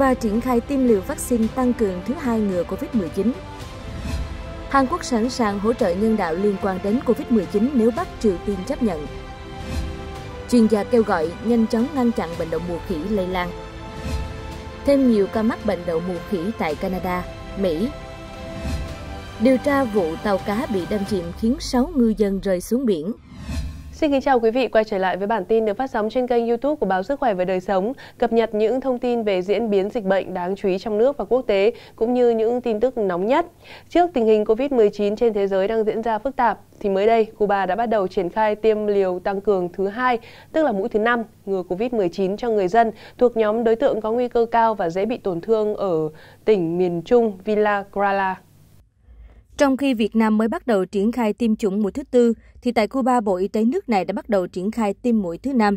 Cuba triển khai tiêm liều vaccine tăng cường thứ hai ngừa COVID-19. Hàn Quốc sẵn sàng hỗ trợ nhân đạo liên quan đến COVID-19 nếu Bắc Triều Tiên chấp nhận. Chuyên gia kêu gọi nhanh chóng ngăn chặn bệnh đậu mùa khỉ lây lan. Thêm nhiều ca mắc bệnh đậu mùa khỉ tại Canada, Mỹ. Điều tra vụ tàu cá bị đâm chìm khiến 6 ngư dân rơi xuống biển. Xin kính chào quý vị quay trở lại với bản tin được phát sóng trên kênh YouTube của báo Sức khỏe và đời sống, cập nhật những thông tin về diễn biến dịch bệnh đáng chú ý trong nước và quốc tế cũng như những tin tức nóng nhất. Trước tình hình Covid-19 trên thế giới đang diễn ra phức tạp thì mới đây Cuba đã bắt đầu triển khai tiêm liều tăng cường thứ hai, tức là mũi thứ năm ngừa Covid-19 cho người dân thuộc nhóm đối tượng có nguy cơ cao và dễ bị tổn thương ở tỉnh miền Trung Villa Clara. Trong khi Việt Nam mới bắt đầu triển khai tiêm chủng mũi thứ tư, thì tại Cuba, Bộ Y tế nước này đã bắt đầu triển khai tiêm mũi thứ năm.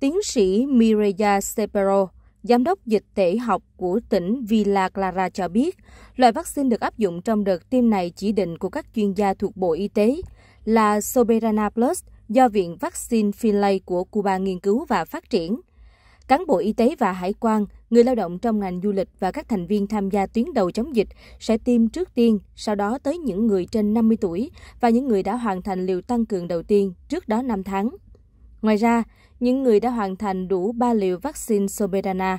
Tiến sĩ Mireya Sepero, giám đốc dịch tễ học của tỉnh Villa Clara cho biết, loại vaccine được áp dụng trong đợt tiêm này chỉ định của các chuyên gia thuộc Bộ Y tế là Soberana Plus do Viện Vaccine Finlay của Cuba nghiên cứu và phát triển. Cán bộ y tế và hải quan người lao động trong ngành du lịch và các thành viên tham gia tuyến đầu chống dịch sẽ tiêm trước tiên, sau đó tới những người trên 50 tuổi và những người đã hoàn thành liều tăng cường đầu tiên trước đó 5 tháng. Ngoài ra, những người đã hoàn thành đủ 3 liều vaccine Soberana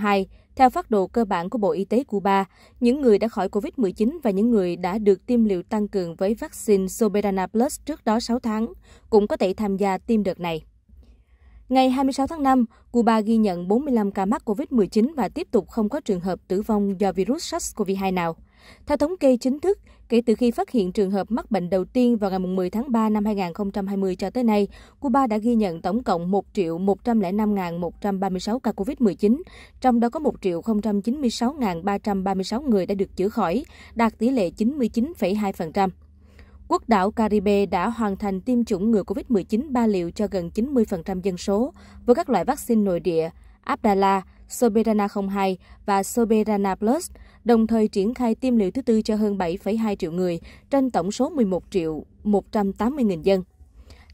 02 theo phát đồ cơ bản của Bộ Y tế Cuba, những người đã khỏi COVID-19 và những người đã được tiêm liều tăng cường với vaccine Soberana Plus trước đó 6 tháng cũng có thể tham gia tiêm đợt này. Ngày 26 tháng 5, Cuba ghi nhận 45 ca mắc COVID-19 và tiếp tục không có trường hợp tử vong do virus SARS-CoV-2 nào. Theo thống kê chính thức, kể từ khi phát hiện trường hợp mắc bệnh đầu tiên vào ngày 10 tháng 3 năm 2020 cho tới nay, Cuba đã ghi nhận tổng cộng 1 105.136 ca COVID-19, trong đó có 1 096.336 người đã được chữa khỏi, đạt tỷ lệ 99,2%. Quốc đảo Caribe đã hoàn thành tiêm chủng ngừa COVID-19 ba liều cho gần 90% dân số với các loại vaccine nội địa Abdala, Soberana 02 và Soberana Plus, đồng thời triển khai tiêm liều thứ tư cho hơn 7,2 triệu người trên tổng số 11 triệu 180 nghìn dân.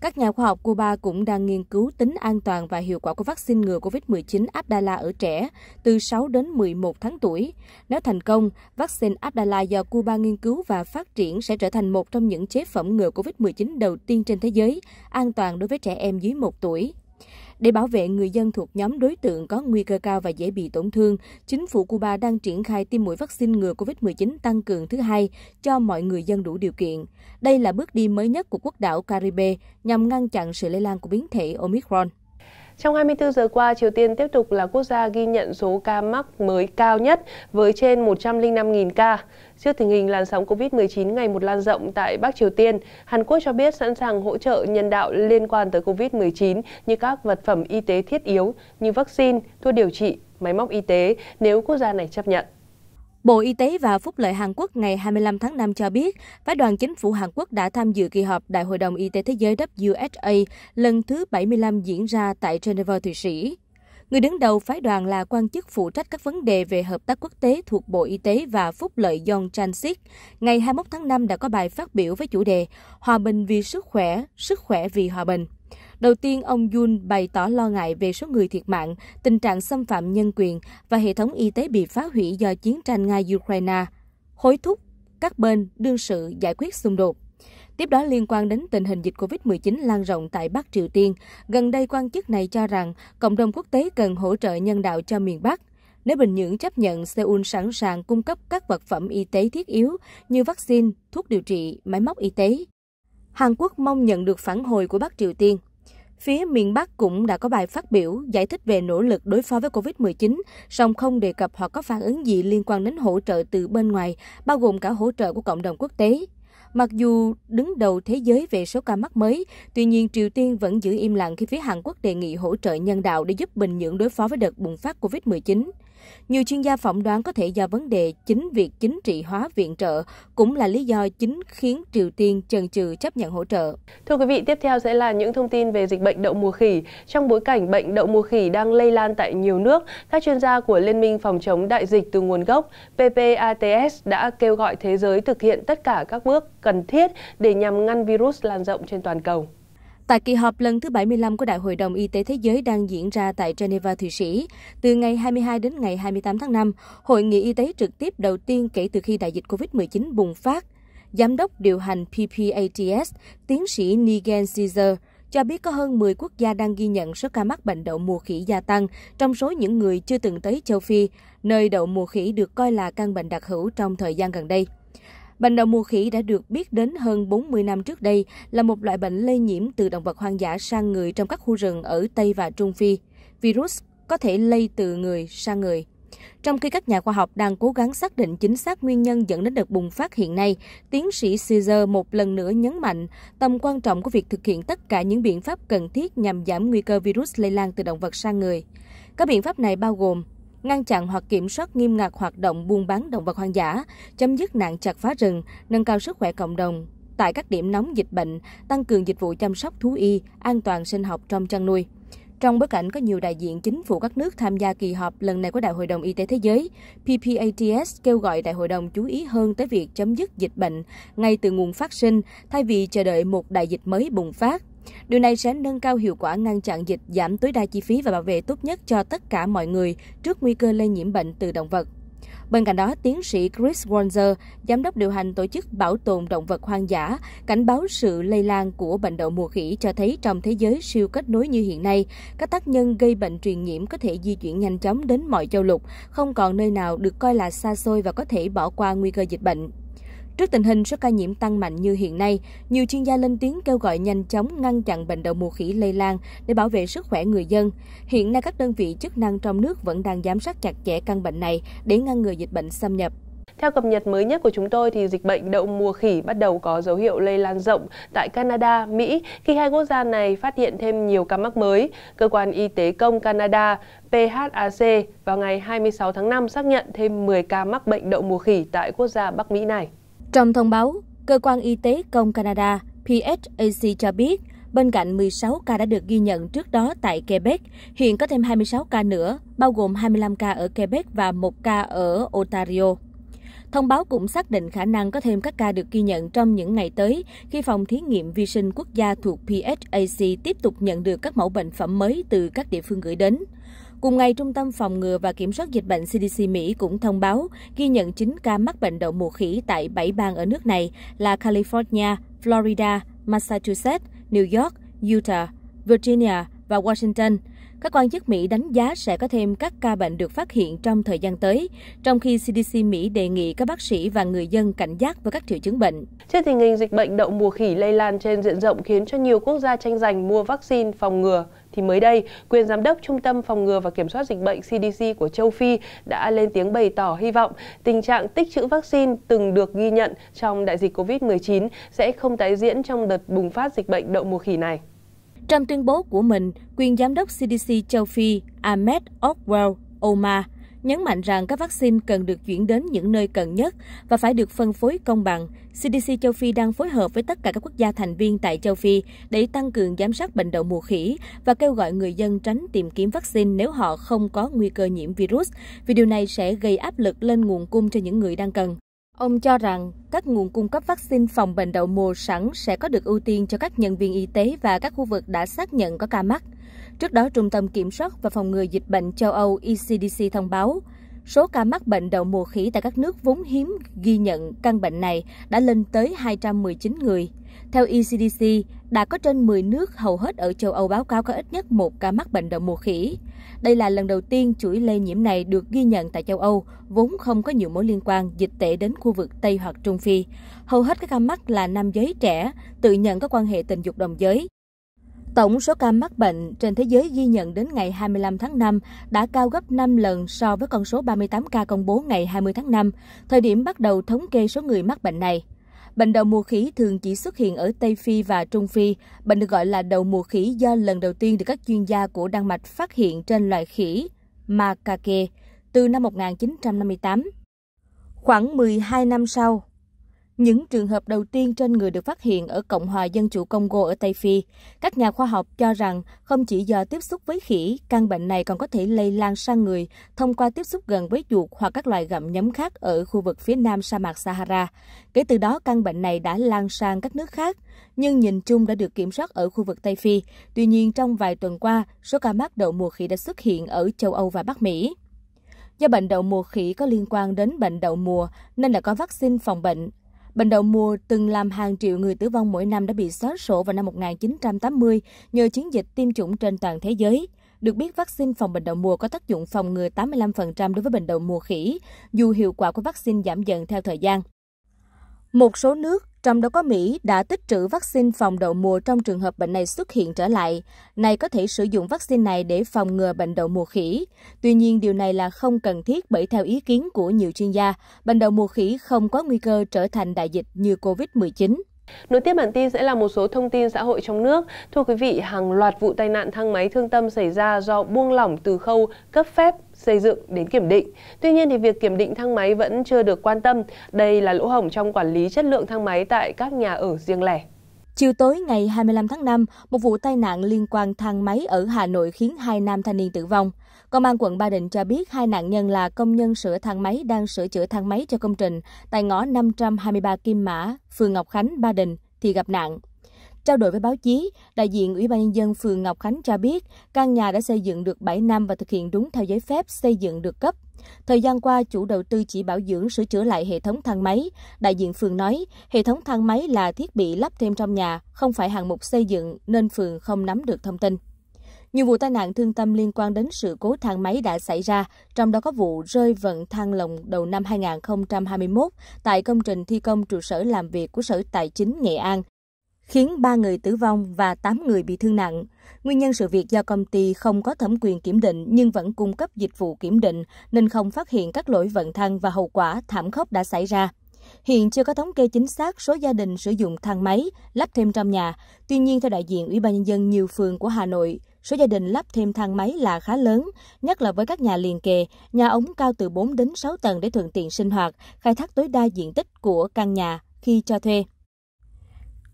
Các nhà khoa học Cuba cũng đang nghiên cứu tính an toàn và hiệu quả của vaccine ngừa COVID-19 Abdala ở trẻ từ 6 đến 11 tháng tuổi. Nếu thành công, vaccine Abdala do Cuba nghiên cứu và phát triển sẽ trở thành một trong những chế phẩm ngừa COVID-19 đầu tiên trên thế giới, an toàn đối với trẻ em dưới 1 tuổi. Để bảo vệ người dân thuộc nhóm đối tượng có nguy cơ cao và dễ bị tổn thương, chính phủ Cuba đang triển khai tiêm mũi vaccine ngừa COVID-19 tăng cường thứ hai cho mọi người dân đủ điều kiện. Đây là bước đi mới nhất của quốc đảo Caribe nhằm ngăn chặn sự lây lan của biến thể Omicron. Trong 24 giờ qua, Triều Tiên tiếp tục là quốc gia ghi nhận số ca mắc mới cao nhất với trên 105.000 ca. Trước tình hình làn sóng COVID-19 ngày một lan rộng tại Bắc Triều Tiên, Hàn Quốc cho biết sẵn sàng hỗ trợ nhân đạo liên quan tới COVID-19 như các vật phẩm y tế thiết yếu như vaccine, thuốc điều trị, máy móc y tế nếu quốc gia này chấp nhận. Bộ Y tế và Phúc lợi Hàn Quốc ngày 25 tháng 5 cho biết, phái đoàn chính phủ Hàn Quốc đã tham dự kỳ họp Đại hội đồng Y tế Thế giới WHA lần thứ 75 diễn ra tại Geneva, Thụy Sĩ. Người đứng đầu phái đoàn là quan chức phụ trách các vấn đề về hợp tác quốc tế thuộc Bộ Y tế và Phúc lợi John Transit, ngày 21 tháng 5 đã có bài phát biểu với chủ đề Hòa bình vì sức khỏe, sức khỏe vì hòa bình. Đầu tiên, ông Yun bày tỏ lo ngại về số người thiệt mạng, tình trạng xâm phạm nhân quyền và hệ thống y tế bị phá hủy do chiến tranh Nga-Ukraine, hối thúc các bên đương sự giải quyết xung đột. Tiếp đó liên quan đến tình hình dịch COVID-19 lan rộng tại Bắc Triều Tiên, gần đây quan chức này cho rằng cộng đồng quốc tế cần hỗ trợ nhân đạo cho miền Bắc. Nếu Bình Nhưỡng chấp nhận, Seoul sẵn sàng cung cấp các vật phẩm y tế thiết yếu như vaccine, thuốc điều trị, máy móc y tế. Hàn Quốc mong nhận được phản hồi của Bắc Triều Tiên. Phía miền Bắc cũng đã có bài phát biểu giải thích về nỗ lực đối phó với COVID-19, song không đề cập họ có phản ứng gì liên quan đến hỗ trợ từ bên ngoài, bao gồm cả hỗ trợ của cộng đồng quốc tế. Mặc dù đứng đầu thế giới về số ca mắc mới, tuy nhiên Triều Tiên vẫn giữ im lặng khi phía Hàn Quốc đề nghị hỗ trợ nhân đạo để giúp Bình Nhưỡng đối phó với đợt bùng phát COVID-19. Nhiều chuyên gia phỏng đoán có thể do vấn đề chính việc chính trị hóa viện trợ cũng là lý do chính khiến Triều Tiên chần chừ chấp nhận hỗ trợ. Thưa quý vị, tiếp theo sẽ là những thông tin về dịch bệnh đậu mùa khỉ. Trong bối cảnh bệnh đậu mùa khỉ đang lây lan tại nhiều nước, các chuyên gia của Liên minh phòng chống đại dịch từ nguồn gốc PPATS đã kêu gọi thế giới thực hiện tất cả các bước cần thiết để nhằm ngăn virus lan rộng trên toàn cầu. Tại kỳ họp lần thứ 75 của Đại hội đồng Y tế Thế giới đang diễn ra tại Geneva, Thụy Sĩ, từ ngày 22 đến ngày 28 tháng 5, hội nghị y tế trực tiếp đầu tiên kể từ khi đại dịch COVID-19 bùng phát. Giám đốc điều hành PPATS, tiến sĩ Nigel Caesar, cho biết có hơn 10 quốc gia đang ghi nhận số ca mắc bệnh đậu mùa khỉ gia tăng trong số những người chưa từng tới châu Phi, nơi đậu mùa khỉ được coi là căn bệnh đặc hữu trong thời gian gần đây. Bệnh đậu mùa khỉ đã được biết đến hơn 40 năm trước đây là một loại bệnh lây nhiễm từ động vật hoang dã sang người trong các khu rừng ở Tây và Trung Phi. Virus có thể lây từ người sang người. Trong khi các nhà khoa học đang cố gắng xác định chính xác nguyên nhân dẫn đến đợt bùng phát hiện nay, tiến sĩ Caesar một lần nữa nhấn mạnh tầm quan trọng của việc thực hiện tất cả những biện pháp cần thiết nhằm giảm nguy cơ virus lây lan từ động vật sang người. Các biện pháp này bao gồm ngăn chặn hoặc kiểm soát nghiêm ngặt hoạt động buôn bán động vật hoang dã, chấm dứt nạn chặt phá rừng, nâng cao sức khỏe cộng đồng tại các điểm nóng dịch bệnh, tăng cường dịch vụ chăm sóc thú y, an toàn sinh học trong chăn nuôi. Trong bối cảnh có nhiều đại diện chính phủ các nước tham gia kỳ họp lần này của Đại hội đồng Y tế Thế giới, PPATS kêu gọi Đại hội đồng chú ý hơn tới việc chấm dứt dịch bệnh ngay từ nguồn phát sinh thay vì chờ đợi một đại dịch mới bùng phát. Điều này sẽ nâng cao hiệu quả ngăn chặn dịch, giảm tối đa chi phí và bảo vệ tốt nhất cho tất cả mọi người trước nguy cơ lây nhiễm bệnh từ động vật. Bên cạnh đó, tiến sĩ Chris Walzer, giám đốc điều hành tổ chức bảo tồn động vật hoang dã, cảnh báo sự lây lan của bệnh đậu mùa khỉ cho thấy trong thế giới siêu kết nối như hiện nay, các tác nhân gây bệnh truyền nhiễm có thể di chuyển nhanh chóng đến mọi châu lục, không còn nơi nào được coi là xa xôi và có thể bỏ qua nguy cơ dịch bệnh. Trước tình hình số ca nhiễm tăng mạnh như hiện nay, nhiều chuyên gia lên tiếng kêu gọi nhanh chóng ngăn chặn bệnh đậu mùa khỉ lây lan để bảo vệ sức khỏe người dân. Hiện nay các đơn vị chức năng trong nước vẫn đang giám sát chặt chẽ căn bệnh này để ngăn ngừa dịch bệnh xâm nhập. Theo cập nhật mới nhất của chúng tôi thì dịch bệnh đậu mùa khỉ bắt đầu có dấu hiệu lây lan rộng tại Canada, Mỹ khi hai quốc gia này phát hiện thêm nhiều ca mắc mới. Cơ quan Y tế công Canada PHAC vào ngày 26 tháng 5 xác nhận thêm 10 ca mắc bệnh đậu mùa khỉ tại quốc gia Bắc Mỹ này. Trong thông báo, cơ quan y tế công Canada PHAC cho biết bên cạnh 16 ca đã được ghi nhận trước đó tại Quebec, hiện có thêm 26 ca nữa, bao gồm 25 ca ở Quebec và 1 ca ở Ontario. Thông báo cũng xác định khả năng có thêm các ca được ghi nhận trong những ngày tới khi phòng thí nghiệm vi sinh quốc gia thuộc PHAC tiếp tục nhận được các mẫu bệnh phẩm mới từ các địa phương gửi đến. Cùng ngày, Trung tâm Phòng ngừa và Kiểm soát Dịch bệnh CDC Mỹ cũng thông báo ghi nhận 9 ca mắc bệnh đậu mùa khỉ tại 7 bang ở nước này là California, Florida, Massachusetts, New York, Utah, Virginia và Washington. Các quan chức Mỹ đánh giá sẽ có thêm các ca bệnh được phát hiện trong thời gian tới, trong khi CDC Mỹ đề nghị các bác sĩ và người dân cảnh giác với các triệu chứng bệnh. Trên tình hình dịch bệnh đậu mùa khỉ lây lan trên diện rộng khiến cho nhiều quốc gia tranh giành mua vaccine phòng ngừa thì mới đây, quyền giám đốc Trung tâm Phòng ngừa và Kiểm soát Dịch bệnh CDC của châu Phi đã lên tiếng bày tỏ hy vọng tình trạng tích trữ vaccine từng được ghi nhận trong đại dịch COVID-19 sẽ không tái diễn trong đợt bùng phát dịch bệnh đậu mùa khỉ này. Trong tuyên bố của mình, quyền giám đốc CDC châu Phi Ahmed Okwell Omar nhấn mạnh rằng các vaccine cần được chuyển đến những nơi cần nhất và phải được phân phối công bằng. CDC châu Phi đang phối hợp với tất cả các quốc gia thành viên tại châu Phi để tăng cường giám sát bệnh đậu mùa khỉ và kêu gọi người dân tránh tìm kiếm vaccine nếu họ không có nguy cơ nhiễm virus, vì điều này sẽ gây áp lực lên nguồn cung cho những người đang cần. Ông cho rằng các nguồn cung cấp vaccine phòng bệnh đậu mùa sẵn sẽ có được ưu tiên cho các nhân viên y tế và các khu vực đã xác nhận có ca mắc. Trước đó, Trung tâm Kiểm soát và Phòng ngừa Dịch bệnh châu Âu ECDC thông báo, số ca mắc bệnh đậu mùa khỉ tại các nước vốn hiếm ghi nhận căn bệnh này đã lên tới 219 người. Theo ECDC, đã có trên 10 nước hầu hết ở châu Âu báo cáo có ít nhất một ca mắc bệnh đậu mùa khỉ. Đây là lần đầu tiên chuỗi lây nhiễm này được ghi nhận tại châu Âu, vốn không có nhiều mối liên quan dịch tễ đến khu vực Tây hoặc Trung Phi. Hầu hết các ca mắc là nam giới trẻ, tự nhận có quan hệ tình dục đồng giới, Tổng số ca mắc bệnh trên thế giới ghi nhận đến ngày 25 tháng 5 đã cao gấp 5 lần so với con số 38 ca công bố ngày 20 tháng 5, thời điểm bắt đầu thống kê số người mắc bệnh này. Bệnh đầu mùa khỉ thường chỉ xuất hiện ở Tây Phi và Trung Phi. Bệnh được gọi là đầu mùa khỉ do lần đầu tiên được các chuyên gia của Đan Mạch phát hiện trên loài khỉ Makake từ năm 1958. Khoảng 12 năm sau, những trường hợp đầu tiên trên người được phát hiện ở Cộng hòa Dân chủ Congo ở Tây Phi, các nhà khoa học cho rằng không chỉ do tiếp xúc với khỉ, căn bệnh này còn có thể lây lan sang người thông qua tiếp xúc gần với chuột hoặc các loài gặm nhấm khác ở khu vực phía nam sa mạc Sahara. Kể từ đó, căn bệnh này đã lan sang các nước khác, nhưng nhìn chung đã được kiểm soát ở khu vực Tây Phi. Tuy nhiên, trong vài tuần qua, số ca mắc đậu mùa khỉ đã xuất hiện ở châu Âu và Bắc Mỹ. Do bệnh đậu mùa khỉ có liên quan đến bệnh đậu mùa nên đã có vaccine phòng bệnh Bệnh đậu mùa từng làm hàng triệu người tử vong mỗi năm đã bị xóa sổ vào năm 1980 nhờ chiến dịch tiêm chủng trên toàn thế giới. Được biết, vaccine phòng bệnh đậu mùa có tác dụng phòng ngừa 85% đối với bệnh đậu mùa khỉ, dù hiệu quả của vaccine giảm dần theo thời gian. Một số nước, trong đó có Mỹ, đã tích trữ vaccine phòng đậu mùa trong trường hợp bệnh này xuất hiện trở lại. Này có thể sử dụng vaccine này để phòng ngừa bệnh đậu mùa khỉ. Tuy nhiên, điều này là không cần thiết bởi theo ý kiến của nhiều chuyên gia, bệnh đậu mùa khỉ không có nguy cơ trở thành đại dịch như COVID-19. Nối tiếp bản tin sẽ là một số thông tin xã hội trong nước. Thưa quý vị, hàng loạt vụ tai nạn thang máy thương tâm xảy ra do buông lỏng từ khâu cấp phép xây dựng đến kiểm định. Tuy nhiên thì việc kiểm định thang máy vẫn chưa được quan tâm. Đây là lỗ hổng trong quản lý chất lượng thang máy tại các nhà ở riêng lẻ. Chiều tối ngày 25 tháng 5, một vụ tai nạn liên quan thang máy ở Hà Nội khiến hai nam thanh niên tử vong. Công an quận Ba Đình cho biết hai nạn nhân là công nhân sửa thang máy đang sửa chữa thang máy cho công trình tại ngõ 523 Kim Mã, phường Ngọc Khánh, Ba Đình thì gặp nạn. Trao đổi với báo chí, đại diện Ủy ban nhân dân phường Ngọc Khánh cho biết, căn nhà đã xây dựng được 7 năm và thực hiện đúng theo giấy phép xây dựng được cấp. Thời gian qua, chủ đầu tư chỉ bảo dưỡng sửa chữa lại hệ thống thang máy. Đại diện phường nói, hệ thống thang máy là thiết bị lắp thêm trong nhà, không phải hạng mục xây dựng nên phường không nắm được thông tin. Nhiều vụ tai nạn thương tâm liên quan đến sự cố thang máy đã xảy ra, trong đó có vụ rơi vận thang lồng đầu năm 2021 tại công trình thi công trụ sở làm việc của Sở Tài chính Nghệ An, khiến 3 người tử vong và 8 người bị thương nặng. Nguyên nhân sự việc do công ty không có thẩm quyền kiểm định nhưng vẫn cung cấp dịch vụ kiểm định nên không phát hiện các lỗi vận thang và hậu quả thảm khốc đã xảy ra. Hiện chưa có thống kê chính xác số gia đình sử dụng thang máy lắp thêm trong nhà. Tuy nhiên, theo đại diện Ủy ban nhân dân nhiều phường của Hà Nội, số gia đình lắp thêm thang máy là khá lớn, nhất là với các nhà liền kề, nhà ống cao từ 4 đến 6 tầng để thuận tiện sinh hoạt, khai thác tối đa diện tích của căn nhà khi cho thuê.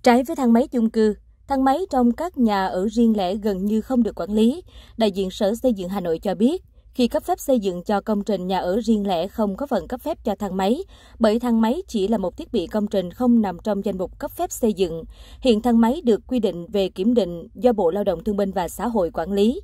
Trái với thang máy chung cư, thang máy trong các nhà ở riêng lẻ gần như không được quản lý, đại diện Sở Xây dựng Hà Nội cho biết khi cấp phép xây dựng cho công trình nhà ở riêng lẻ không có phần cấp phép cho thang máy, bởi thang máy chỉ là một thiết bị công trình không nằm trong danh mục cấp phép xây dựng. Hiện thang máy được quy định về kiểm định do Bộ Lao động Thương binh và Xã hội quản lý.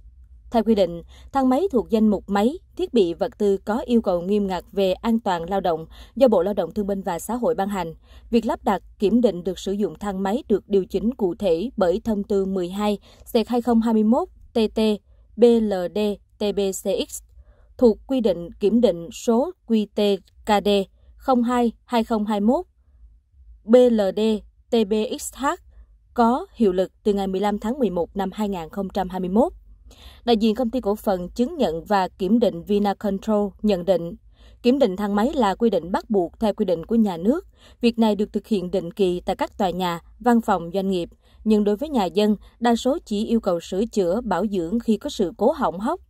Theo quy định, thang máy thuộc danh mục máy, thiết bị vật tư có yêu cầu nghiêm ngặt về an toàn lao động do Bộ Lao động Thương binh và Xã hội ban hành. Việc lắp đặt, kiểm định được sử dụng thang máy được điều chỉnh cụ thể bởi thông tư 12 C2021 TT BLD TBCX thuộc quy định kiểm định số QTKD 02 2021 BLD TBXH có hiệu lực từ ngày 15 tháng 11 năm 2021. Đại diện công ty cổ phần chứng nhận và kiểm định Vinacontrol nhận định, kiểm định thang máy là quy định bắt buộc theo quy định của nhà nước. Việc này được thực hiện định kỳ tại các tòa nhà, văn phòng doanh nghiệp, nhưng đối với nhà dân, đa số chỉ yêu cầu sửa chữa, bảo dưỡng khi có sự cố hỏng hóc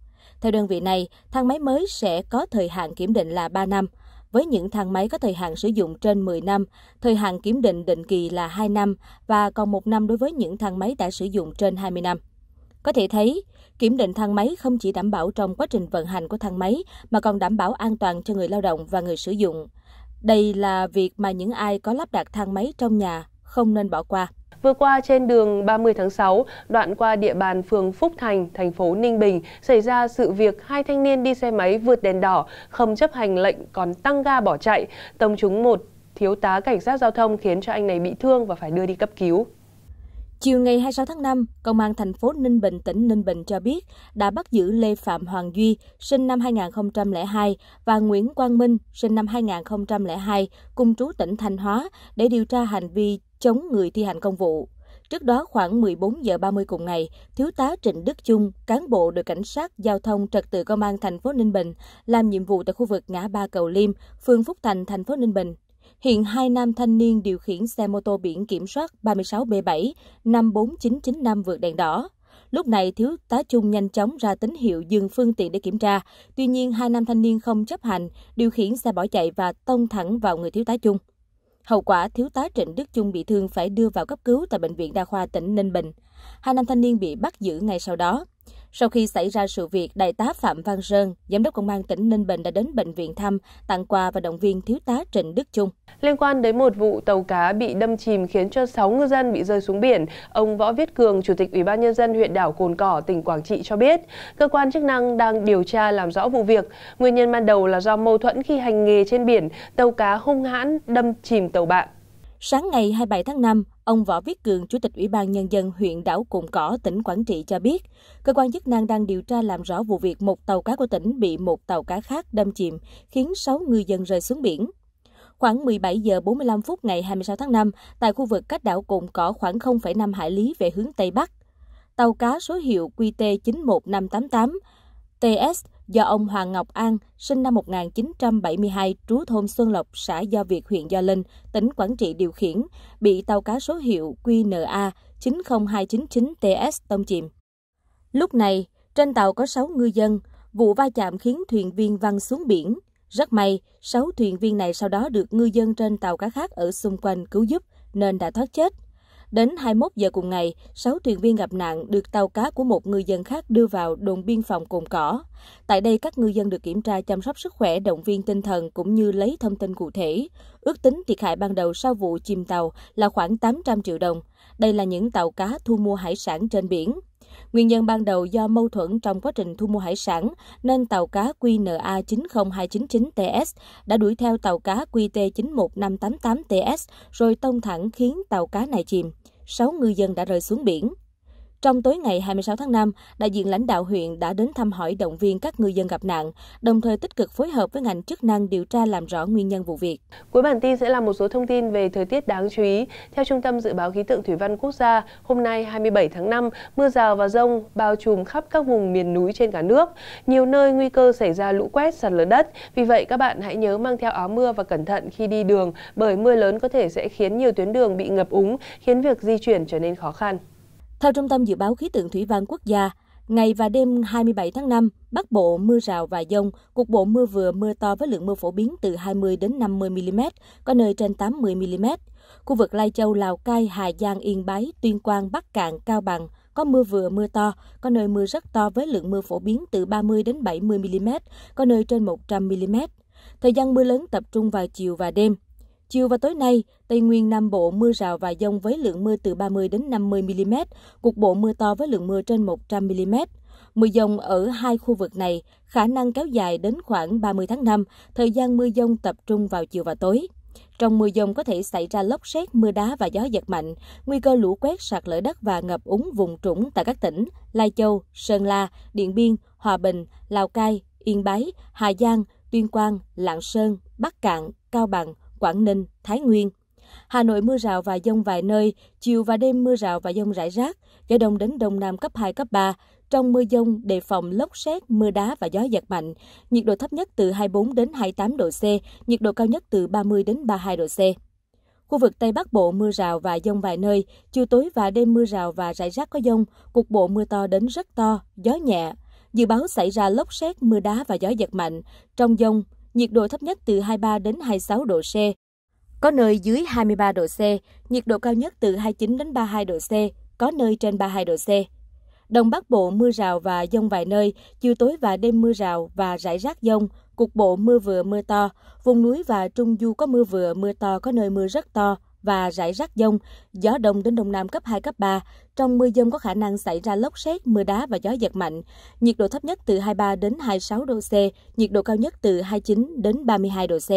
theo đơn vị này, thang máy mới sẽ có thời hạn kiểm định là 3 năm. Với những thang máy có thời hạn sử dụng trên 10 năm, thời hạn kiểm định định kỳ là 2 năm và còn 1 năm đối với những thang máy đã sử dụng trên 20 năm. Có thể thấy, kiểm định thang máy không chỉ đảm bảo trong quá trình vận hành của thang máy mà còn đảm bảo an toàn cho người lao động và người sử dụng. Đây là việc mà những ai có lắp đặt thang máy trong nhà không nên bỏ qua. Vừa qua trên đường 30 tháng 6, đoạn qua địa bàn phường Phúc Thành, thành phố Ninh Bình, xảy ra sự việc hai thanh niên đi xe máy vượt đèn đỏ, không chấp hành lệnh còn tăng ga bỏ chạy, tông trúng một thiếu tá cảnh sát giao thông khiến cho anh này bị thương và phải đưa đi cấp cứu. Chiều ngày 26 tháng 5, Công an thành phố Ninh Bình, tỉnh Ninh Bình cho biết đã bắt giữ Lê Phạm Hoàng Duy, sinh năm 2002, và Nguyễn Quang Minh, sinh năm 2002, cùng trú tỉnh Thanh Hóa, để điều tra hành vi chống người thi hành công vụ. Trước đó khoảng 14 giờ 30 cùng ngày, Thiếu tá Trịnh Đức Chung, cán bộ đội cảnh sát giao thông trật tự công an thành phố Ninh Bình, làm nhiệm vụ tại khu vực ngã ba Cầu Liêm, phường Phúc Thành, thành phố Ninh Bình. Hiện hai nam thanh niên điều khiển xe mô tô biển kiểm soát 36B7 54995 vượt đèn đỏ. Lúc này, thiếu tá Chung nhanh chóng ra tín hiệu dừng phương tiện để kiểm tra. Tuy nhiên, hai nam thanh niên không chấp hành, điều khiển xe bỏ chạy và tông thẳng vào người thiếu tá Chung. Hậu quả thiếu tá Trịnh Đức Trung bị thương phải đưa vào cấp cứu tại bệnh viện đa khoa tỉnh Ninh Bình. Hai nam thanh niên bị bắt giữ ngay sau đó. Sau khi xảy ra sự việc, Đại tá Phạm Văn Sơn, Giám đốc Công an tỉnh Ninh Bình đã đến bệnh viện thăm, tặng quà và động viên Thiếu tá Trịnh Đức Trung. Liên quan đến một vụ tàu cá bị đâm chìm khiến cho 6 ngư dân bị rơi xuống biển, ông Võ Viết Cường, Chủ tịch Ủy ban Nhân dân huyện đảo Cồn Cỏ, tỉnh Quảng Trị cho biết, cơ quan chức năng đang điều tra làm rõ vụ việc. Nguyên nhân ban đầu là do mâu thuẫn khi hành nghề trên biển, tàu cá hung hãn đâm chìm tàu bạn. Sáng ngày 27 tháng 5, Ông Võ Viết Cường, Chủ tịch Ủy ban Nhân dân huyện đảo Cồn Cỏ, tỉnh Quảng Trị cho biết, cơ quan chức năng đang điều tra làm rõ vụ việc một tàu cá của tỉnh bị một tàu cá khác đâm chìm, khiến 6 người dân rơi xuống biển. Khoảng 17 giờ 45 phút ngày 26 tháng 5, tại khu vực cách đảo Cồn Cỏ khoảng 0,5 hải lý về hướng Tây Bắc, tàu cá số hiệu QT91588 TS do ông Hoàng Ngọc An, sinh năm 1972, trú thôn Xuân Lộc, xã Do Việt, huyện Do Linh, tỉnh Quảng Trị điều khiển, bị tàu cá số hiệu QNA 90299TS tông chìm. Lúc này, trên tàu có 6 ngư dân, vụ va chạm khiến thuyền viên văng xuống biển. Rất may, 6 thuyền viên này sau đó được ngư dân trên tàu cá khác ở xung quanh cứu giúp nên đã thoát chết. Đến 21 giờ cùng ngày, 6 thuyền viên gặp nạn được tàu cá của một ngư dân khác đưa vào đồn biên phòng Cồn Cỏ. Tại đây, các ngư dân được kiểm tra chăm sóc sức khỏe, động viên tinh thần cũng như lấy thông tin cụ thể. Ước tính thiệt hại ban đầu sau vụ chìm tàu là khoảng 800 triệu đồng. Đây là những tàu cá thu mua hải sản trên biển. Nguyên nhân ban đầu do mâu thuẫn trong quá trình thu mua hải sản nên tàu cá QNA 90299TS đã đuổi theo tàu cá QT 91588TS rồi tông thẳng khiến tàu cá này chìm. 6 ngư dân đã rơi xuống biển. Trong tối ngày 26 tháng 5, đại diện lãnh đạo huyện đã đến thăm hỏi động viên các ngư dân gặp nạn, đồng thời tích cực phối hợp với ngành chức năng điều tra làm rõ nguyên nhân vụ việc. Cuối bản tin sẽ là một số thông tin về thời tiết đáng chú ý. Theo Trung tâm Dự báo Khí tượng Thủy văn Quốc gia, hôm nay 27 tháng 5, mưa rào và rông bao trùm khắp các vùng miền núi trên cả nước. Nhiều nơi nguy cơ xảy ra lũ quét, sạt lở đất. Vì vậy, các bạn hãy nhớ mang theo áo mưa và cẩn thận khi đi đường bởi mưa lớn có thể sẽ khiến nhiều tuyến đường bị ngập úng, khiến việc di chuyển trở nên khó khăn. Theo Trung tâm Dự báo Khí tượng Thủy văn Quốc gia, ngày và đêm 27 tháng 5, Bắc Bộ mưa rào và dông, cục bộ mưa vừa mưa to với lượng mưa phổ biến từ 20 đến 50 mm, có nơi trên 80 mm. Khu vực Lai Châu, Lào Cai, Hà Giang, Yên Bái, Tuyên Quang, Bắc Cạn, Cao Bằng có mưa vừa mưa to, có nơi mưa rất to với lượng mưa phổ biến từ 30 đến 70 mm, có nơi trên 100 mm. Thời gian mưa lớn tập trung vào chiều và đêm, Chiều và tối nay, Tây Nguyên Nam Bộ mưa rào và dông với lượng mưa từ 30 đến 50 mm, cục bộ mưa to với lượng mưa trên 100 mm. Mưa dông ở hai khu vực này khả năng kéo dài đến khoảng 30 tháng 5, thời gian mưa dông tập trung vào chiều và tối. Trong mưa dông có thể xảy ra lốc xét, mưa đá và gió giật mạnh, nguy cơ lũ quét sạt lở đất và ngập úng vùng trũng tại các tỉnh Lai Châu, Sơn La, Điện Biên, Hòa Bình, Lào Cai, Yên Bái, Hà Giang, Tuyên Quang, Lạng Sơn, Bắc Cạn, Cao Bằng, Quảng Ninh, Thái Nguyên. Hà Nội mưa rào và dông vài nơi, chiều và đêm mưa rào và dông rải rác, gió đông đến đông nam cấp 2, cấp 3. Trong mưa dông, đề phòng lốc xét, mưa đá và gió giật mạnh. Nhiệt độ thấp nhất từ 24 đến 28 độ C, nhiệt độ cao nhất từ 30 đến 32 độ C. Khu vực Tây Bắc Bộ mưa rào và dông vài nơi, chiều tối và đêm mưa rào và rải rác có dông, cục bộ mưa to đến rất to, gió nhẹ. Dự báo xảy ra lốc xét, mưa đá và gió giật mạnh. Trong dông, nhiệt độ thấp nhất từ 23 đến 26 độ C, có nơi dưới 23 độ C, nhiệt độ cao nhất từ 29 đến 32 độ C, có nơi trên 32 độ C. Đông Bắc Bộ mưa rào và dông vài nơi, chiều tối và đêm mưa rào và rải rác dông, cục bộ mưa vừa mưa to, vùng núi và trung du có mưa vừa mưa to có nơi mưa rất to, và rải rác dông, gió đông đến đông nam cấp 2, cấp 3. Trong mưa dông có khả năng xảy ra lốc xét, mưa đá và gió giật mạnh. Nhiệt độ thấp nhất từ 23 đến 26 độ C, nhiệt độ cao nhất từ 29 đến 32 độ C.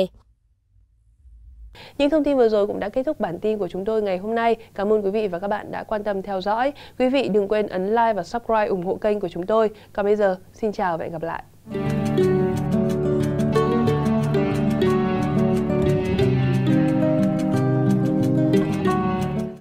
Những thông tin vừa rồi cũng đã kết thúc bản tin của chúng tôi ngày hôm nay. Cảm ơn quý vị và các bạn đã quan tâm theo dõi. Quý vị đừng quên ấn like và subscribe ủng hộ kênh của chúng tôi. Còn bây giờ, xin chào và hẹn gặp lại.